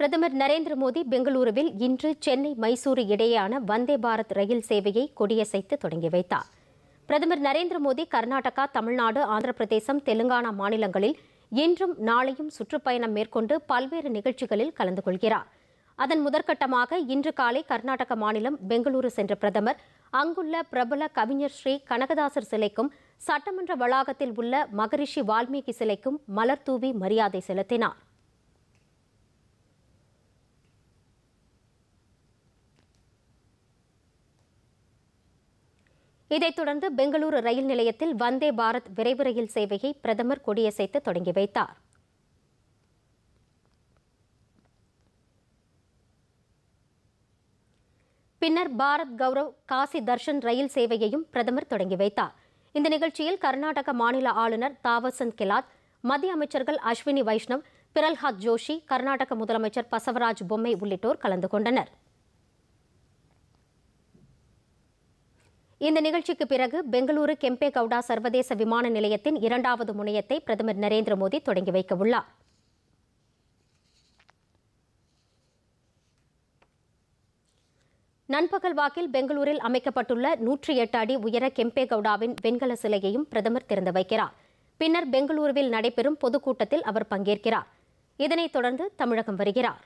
பிரதமர் நரேந்திர மோடி பெங்களூருவில் இன்று சென்னை மைசூரு இடையேயான வந்தே பாரத் ரயில் சேவையை கொடியசைத்து தொடங்கி வைத்தார் பிரதமர் நரேந்திர மோடி கர்நாடகா தமிழ்நாடு ஆந்திர பிரதேசம் தெலுங்கானா மாநிலங்களில் இன்றும் நாளையும் சுற்றுப்பயணம் மேற்கொண்டு பல்வேறு நிகழ்ச்சிகளில் கலந்து கொள்கிறார் அதன் முதற்கட்டமாக இன்று காலை கர்நாடக மாநிலம் பெங்களூரு சென்ற பிரதமர் அங்குள்ள பிரபல கவிஞர் ஸ்ரீ கனகதாசர் சிலைக்கும் சட்டமன்ற வளாகத்தில் உள்ள மகரிஷி வால்மீகி சிலைக்கும் மலர் தூவி மரியாதை செலுத்தினார் இதைத் தொடர்ந்து பெங்களூரு ரயில் நிலையத்தில் வந்தே பாரத் விரைவு ரயில் சேவையை பிரதமர் கொடியசைத்து தொடங்கி வைத்தார் பின்னர் பாரத் கௌரவ் காசி தர்ஷன் ரயில் சேவையையும் பிரதமர் தொடங்கி வைத்தார் இந்த நிகழ்ச்சியில் கர்நாடக மாநில ஆளுநர் தாவர்சந்த் கெலாத் மத்திய அமைச்சர்கள் அஸ்வினி வைஷ்ணவ் பிரல்ஹாத் ஜோஷி கர்நாடக முதலமைச்சர் பசவராஜ் பொம்மை உள்ளிட்டோர் கலந்து கொண்டனர் இந்த நிகழ்ச்சிக்கு பிறகு பெங்களூரு கெம்பே கவுடா சர்வதேச விமான நிலையத்தின் இரண்டாவது முனையத்தை பிரதமர் நரேந்திர மோடி தொடங்கி வைக்க உள்ளார் நண்பகல் வாக்கில் பெங்களூரில் அமைக்கப்பட்டுள்ள நூற்றி எட்டு அடி உயர கெம்பே கவுடாவின் வெண்கல சிலையையும் பிரதமர் திறந்து வைக்கிறார் பின்னர் பெங்களூருவில் நடைபெறும் பொதுக்கூட்டத்தில் அவர் பங்கேற்கிறார் இதனைத் தொடர்ந்து தமிழகம் வருகிறார்